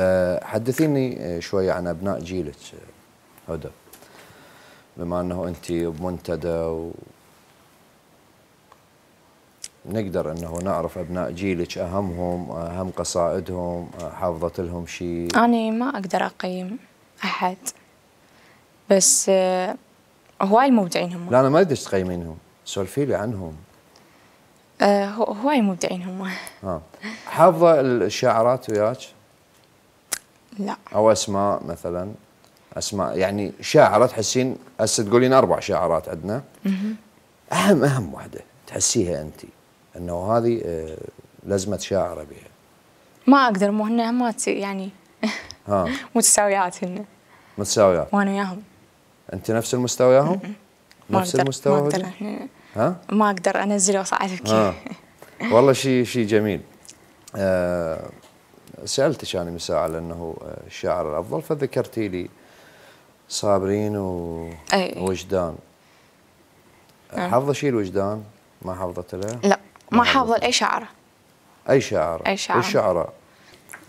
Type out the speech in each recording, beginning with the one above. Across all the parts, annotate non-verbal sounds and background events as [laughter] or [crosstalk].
آه، حدثيني آه، شوي عن ابناء جيلك آه، هدى بما انه انت بمنتدى و نقدر انه نعرف ابناء جيلك اهمهم اهم قصائدهم حافظت لهم شيء انا ما اقدر اقيم احد بس هواي المبدعين هم لا انا ما ادري تقيمينهم سولفي لي عنهم هواي مبدعين هم حافظه الشعرات وياك لا او اسماء مثلا اسماء يعني شاعره تحسين هسه تقولين اربع شاعرات عندنا اهم اهم واحده تحسيها انت انه هذه آه، لازمه شاعره بها ما اقدر مو هن ما يعني [laughs] ها متساويات هن متساويات وانا وياهم انت نفس المستوى وياهم؟ نفس المستوى ما اقدر ها؟ ما اقدر انزله واصعد [laughs] والله شيء شيء جميل آه سالتك انا من ساعه لانه آه، الشاعر الافضل فذكرتي لي صابرين و... أي. ووجدان نعم. حافظه شيء الوجدان؟ ما حافظته له؟ لا ما حافظه لاي شعره اي شعر اي شاعره الشعراء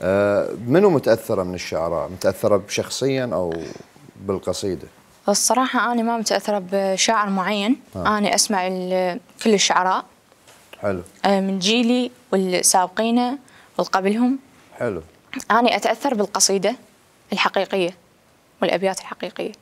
آه منو متاثره من الشعراء؟ متاثره بشخصيا او بالقصيده؟ الصراحه انا ما متاثره بشاعر معين، آه. انا اسمع كل الشعراء حلو آه من جيلي والسابقينه والقبلهم حلو أنا أتأثر بالقصيدة الحقيقية والأبيات الحقيقية